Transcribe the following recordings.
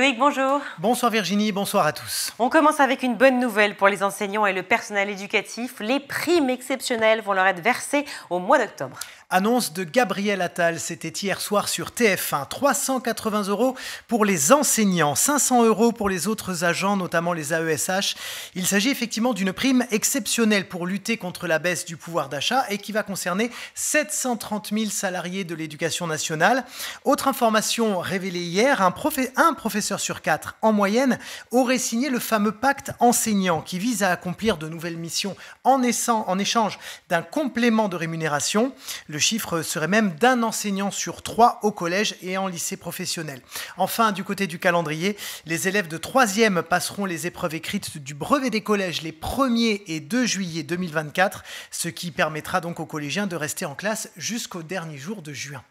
Loïc, bonjour. Bonsoir Virginie, bonsoir à tous. On commence avec une bonne nouvelle pour les enseignants et le personnel éducatif. Les primes exceptionnelles vont leur être versées au mois d'octobre. Annonce de Gabriel Attal, c'était hier soir sur TF1. 380 euros pour les enseignants, 500 euros pour les autres agents, notamment les AESH. Il s'agit effectivement d'une prime exceptionnelle pour lutter contre la baisse du pouvoir d'achat et qui va concerner 730 000 salariés de l'éducation nationale. Autre information révélée hier, un, professeur sur quatre en moyenne aurait signé le fameux pacte enseignant qui vise à accomplir de nouvelles missions en, en échange d'un complément de rémunération. Le chiffre serait même d'un enseignant sur trois au collège et en lycée professionnel. Enfin, du côté du calendrier, les élèves de 3 passeront les épreuves écrites du brevet des collèges les 1er et 2 juillet 2024, ce qui permettra donc aux collégiens de rester en classe jusqu'au dernier jour de juin.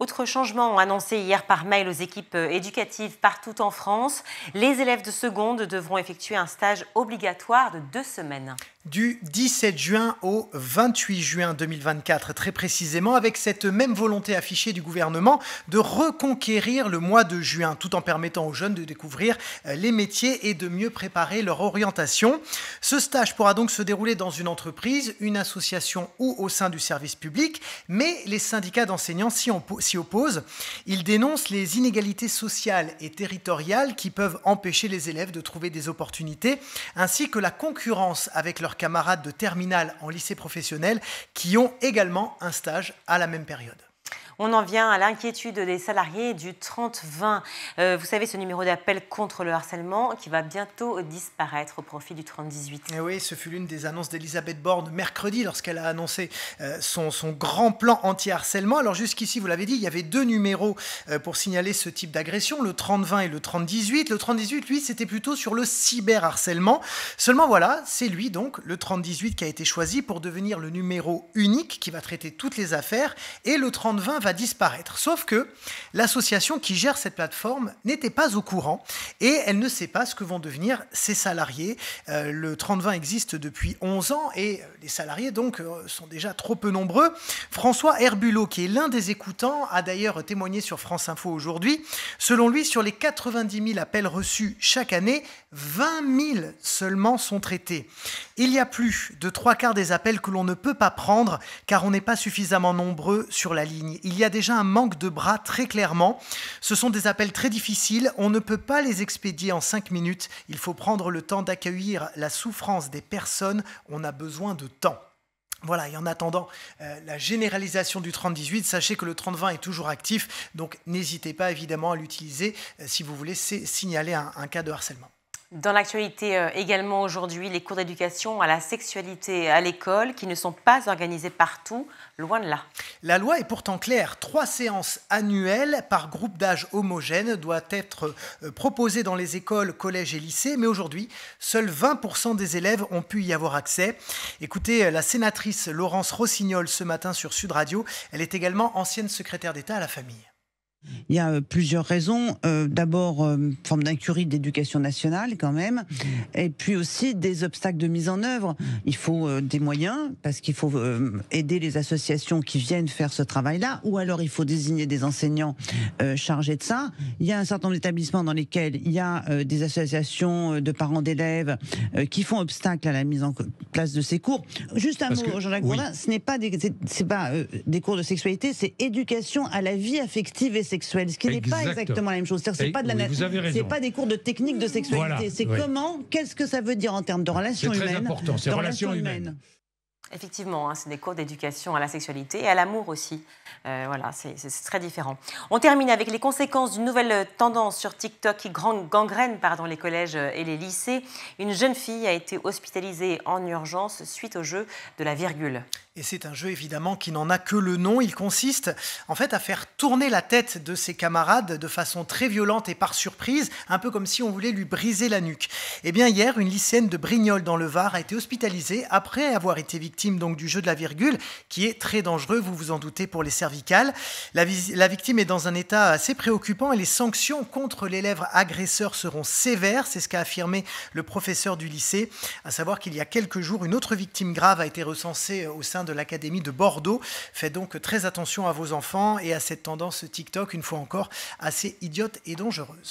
Autre changement annoncé hier par mail aux équipes éducatives partout en France, les élèves de seconde devront effectuer un stage obligatoire de deux semaines du 17 juin au 28 juin 2024, très précisément, avec cette même volonté affichée du gouvernement de reconquérir le mois de juin, tout en permettant aux jeunes de découvrir euh, les métiers et de mieux préparer leur orientation. Ce stage pourra donc se dérouler dans une entreprise, une association ou au sein du service public, mais les syndicats d'enseignants s'y opposent. Ils dénoncent les inégalités sociales et territoriales qui peuvent empêcher les élèves de trouver des opportunités, ainsi que la concurrence avec leurs camarades de terminale en lycée professionnel qui ont également un stage à la même période. On en vient à l'inquiétude des salariés du 30-20. Euh, vous savez, ce numéro d'appel contre le harcèlement qui va bientôt disparaître au profit du 30-18. Eh oui, ce fut l'une des annonces d'Elisabeth Borne mercredi lorsqu'elle a annoncé euh, son, son, grand plan anti-harcèlement. Alors jusqu'ici, vous l'avez dit, il y avait deux numéros euh, pour signaler ce type d'agression, le 30-20 et le 30-18. Le 30-18, lui, c'était plutôt sur le cyberharcèlement. Seulement voilà, c'est lui donc, le 30-18, qui a été choisi pour devenir le numéro unique qui va traiter toutes les affaires. Et le 30-20 va disparaître. Sauf que l'association qui gère cette plateforme n'était pas au courant et elle ne sait pas ce que vont devenir ses salariés. Euh, le 30-20 existe depuis 11 ans et euh, les salariés donc euh, sont déjà trop peu nombreux. François Herbulot, qui est l'un des écoutants, a d'ailleurs témoigné sur France Info aujourd'hui. Selon lui, sur les 90 000 appels reçus chaque année, 20 000 seulement sont traités. Il y a plus de trois quarts des appels que l'on ne peut pas prendre car on n'est pas suffisamment nombreux sur la ligne. Il il y a déjà un manque de bras très clairement. Ce sont des appels très difficiles, on ne peut pas les expédier en cinq minutes, il faut prendre le temps d'accueillir la souffrance des personnes, on a besoin de temps. Voilà, et en attendant euh, la généralisation du 30 sachez que le 30 est toujours actif, donc n'hésitez pas évidemment à l'utiliser euh, si vous voulez signaler un cas de harcèlement. Dans l'actualité euh, également aujourd'hui, les cours d'éducation à la sexualité à l'école qui ne sont pas organisés partout, loin de là. La loi est pourtant claire, trois séances annuelles par groupe d'âge homogène doivent être euh, proposées dans les écoles, collèges et lycées, mais aujourd'hui, seuls 20% des élèves ont pu y avoir accès. Écoutez, euh, la sénatrice Laurence Rossignol ce matin sur Sud Radio, elle est également ancienne secrétaire d'État à la famille. Il y a euh, plusieurs raisons. Euh, d'abord, euh, forme d'incurie d'éducation nationale quand même, mm-hmm. et puis aussi des obstacles de mise en œuvre. Mm-hmm. Il faut des moyens parce qu'il faut aider les associations qui viennent faire ce travail-là, ou alors il faut désigner des enseignants chargés de ça. Mm-hmm. Il y a un certain nombre d'établissements dans lesquels il y a des associations de parents d'élèves qui font obstacle à la mise en place de ces cours. Juste un mot, Jean-Jacques oui. ce n'est pas des, pas des cours de sexualité, c'est éducation à la vie affective et sexuelle ce qui n'est pas exactement la même chose. C'est pas de la pas des cours de technique de sexualité. c'est comment, qu'est-ce que ça veut dire en termes de relations humaines, important, relations humaines. Effectivement, hein, c'est des cours d'éducation à la sexualité et à l'amour aussi. Euh, voilà, c'est très différent. On termine avec les conséquences d'une nouvelle tendance sur TikTok qui gangrène pardon, les collèges et les lycées. Une jeune fille a été hospitalisée en urgence suite au jeu de la virgule. Et c'est un jeu évidemment qui n'en a que le nom. Il consiste en fait à faire tourner la tête de ses camarades de façon très violente et par surprise, un peu comme si on voulait lui briser la nuque. Eh bien hier, une lycéenne de Brignoles dans le Var a été hospitalisée après avoir été victime donc du jeu de la virgule, qui est très dangereux, vous vous en doutez, pour les cervicales. La, la victime est dans un état assez préoccupant et les sanctions contre l'élève agresseur seront sévères, c'est ce qu'a affirmé le professeur du lycée, à savoir qu'il y a quelques jours, une autre victime grave a été recensée euh, au sein de l'Académie de Bordeaux. Faites donc très attention à vos enfants et à cette tendance TikTok, une fois encore, assez idiote et dangereuse.